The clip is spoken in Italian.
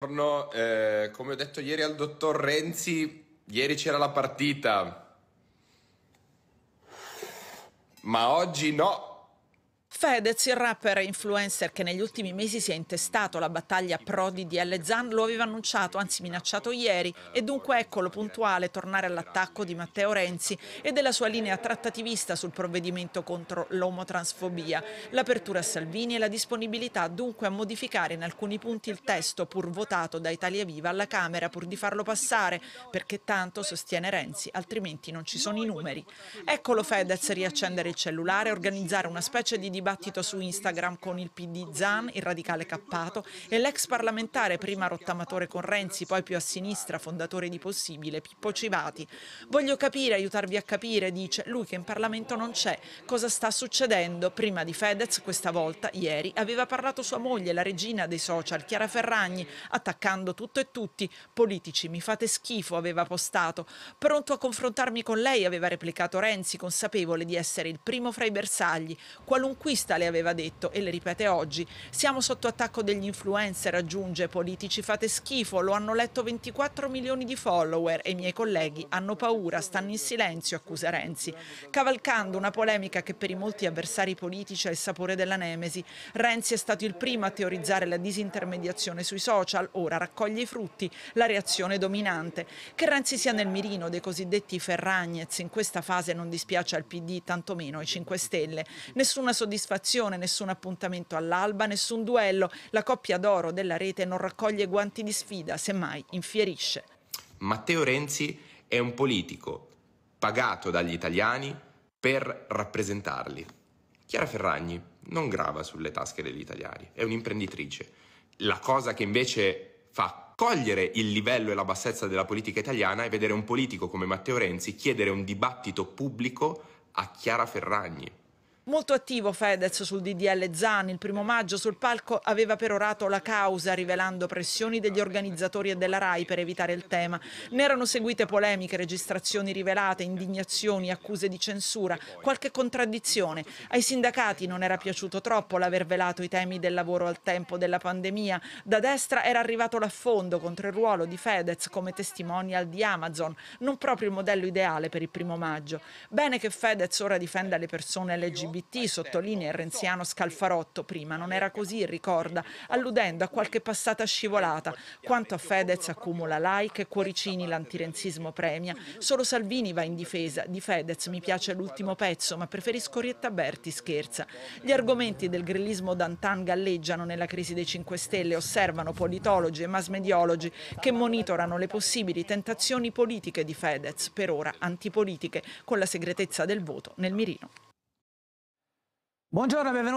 Eh, come ho detto ieri al dottor Renzi, ieri c'era la partita, ma oggi no. Fedez, il rapper e influencer che negli ultimi mesi si è intestato la battaglia pro DDL Zan, lo aveva annunciato, anzi minacciato ieri, e dunque eccolo puntuale tornare all'attacco di Matteo Renzi e della sua linea trattativista sul provvedimento contro l'omotransfobia. L'apertura a Salvini e la disponibilità dunque a modificare in alcuni punti il testo pur votato da Italia Viva alla Camera pur di farlo passare, perché tanto, sostiene Renzi, altrimenti non ci sono i numeri. Eccolo Fedez riaccendere il cellulare, organizzare una specie di dibattito dibattito su Instagram con il PD Zan, il radicale Cappato, e l'ex parlamentare, prima rottamatore con Renzi, poi più a sinistra, fondatore di Possibile, Pippo Civati. Voglio capire, aiutarvi a capire, dice lui che in Parlamento non c'è. Cosa sta succedendo? Prima di Fedez, questa volta, ieri, aveva parlato sua moglie, la regina dei social, Chiara Ferragni, attaccando tutto e tutti. Politici, mi fate schifo, aveva postato. Pronto a confrontarmi con lei, aveva replicato Renzi, consapevole di essere il primo fra i bersagli. Qualunque intervista le aveva detto e le ripete oggi, siamo sotto attacco degli influencer, aggiunge, politici fate schifo, lo hanno letto 24 milioni di follower e i miei colleghi hanno paura, stanno in silenzio, accusa Renzi, cavalcando una polemica che per i molti avversari politici ha il sapore della nemesi. Renzi è stato il primo a teorizzare la disintermediazione sui social, ora raccoglie i frutti, la reazione dominante. Che Renzi sia nel mirino dei cosiddetti Ferragnez in questa fase non dispiace al PD, tantomeno ai 5 Stelle. Nessuna soddisfazione soddisfazione, nessun appuntamento all'alba, nessun duello. La coppia d'oro della rete non raccoglie guanti di sfida, semmai infierisce. Matteo Renzi è un politico pagato dagli italiani per rappresentarli. Chiara Ferragni non grava sulle tasche degli italiani, è un'imprenditrice. La cosa che invece fa cogliere il livello e la bassezza della politica italiana è vedere un politico come Matteo Renzi chiedere un dibattito pubblico a Chiara Ferragni. Molto attivo Fedez sul DDL Zan, il primo maggio sul palco aveva perorato la causa rivelando pressioni degli organizzatori e della RAI per evitare il tema. Ne erano seguite polemiche, registrazioni rivelate, indignazioni, accuse di censura, qualche contraddizione. Ai sindacati non era piaciuto troppo l'aver velato i temi del lavoro al tempo della pandemia. Da destra era arrivato l'affondo contro il ruolo di Fedez come testimonial di Amazon, non proprio il modello ideale per il primo maggio. Bene che Fedez ora difenda le persone LGBT LGBT, sottolinea il renziano Scalfarotto, prima non era così, ricorda, alludendo a qualche passata scivolata. Quanto a Fedez accumula like e cuoricini l'antirenzismo premia. Solo Salvini va in difesa, di Fedez mi piace l'ultimo pezzo, ma preferisco Rietta Berti, scherza. Gli argomenti del grillismo d'antan galleggiano nella crisi dei 5 Stelle, osservano politologi e mass mediologi che monitorano le possibili tentazioni politiche di Fedez, per ora antipolitiche, con la segretezza del voto nel mirino. Buongiorno e benvenuti.